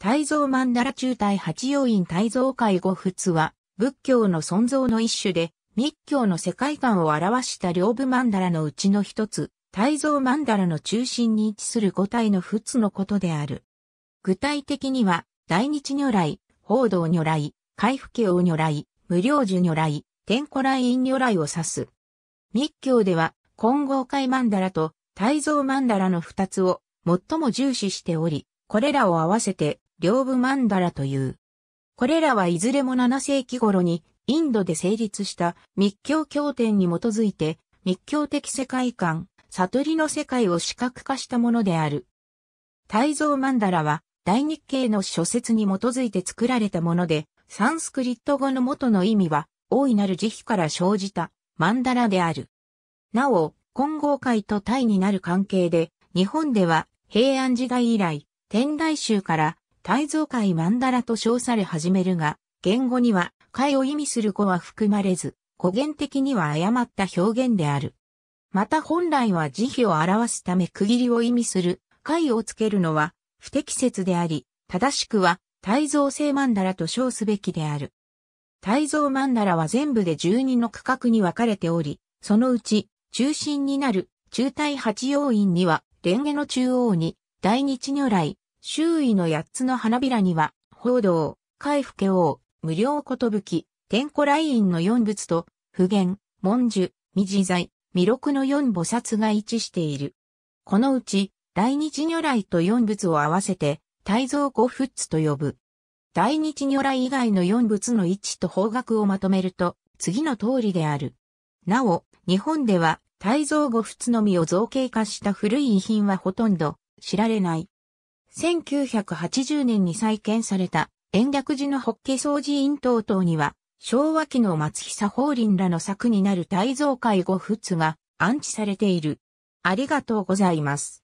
大蔵曼荼羅中大八要因大蔵会五仏は、仏教の尊像の一種で、密教の世界観を表した両部曼荼羅のうちの一つ、大蔵曼荼羅の中心に位置する五体の仏のことである。具体的には、大日如来、報道如来、海府家王如来、無量寿如来、天古来院如来を指す。密教では、金剛界曼荼羅と大蔵曼荼羅の二つを最も重視しており、これらを合わせて、両部マンダラという。これらはいずれも7世紀頃に、インドで成立した密教経典に基づいて、密教的世界観、悟りの世界を視覚化したものである。大蔵マンダラは、大日系の諸説に基づいて作られたもので、サンスクリット語の元の意味は、大いなる慈悲から生じた、マンダラである。なお、混合会とタイになる関係で、日本では平安時代以来、天台宗から大蔵界曼荼羅と称され始めるが、言語には、界を意味する語は含まれず、語源的には誤った表現である。また本来は慈悲を表すため区切りを意味する、界をつけるのは不適切であり、正しくは、大蔵性曼荼羅と称すべきである。大蔵曼荼羅は全部で12の区画に分かれており、そのうち、中心になる、中体八要因には、蓮華の中央に、大日如来、周囲の八つの花びらには、報道、海府家王、無料ことぶき、天古来院の四仏と、普賢、文殊、未自在、弥勒の四菩薩が一致している。このうち、大日如来と四仏を合わせて、大蔵五仏と呼ぶ。大日如来以外の四仏の位置と方角をまとめると、次の通りである。なお、日本では、大蔵五仏のみを造形化した古い遺品はほとんど知られない。1980年に再建された延暦寺のッケ、掃除院等々には、昭和期の松久法林らの作になる大蔵会五仏が安置されている。ありがとうございます。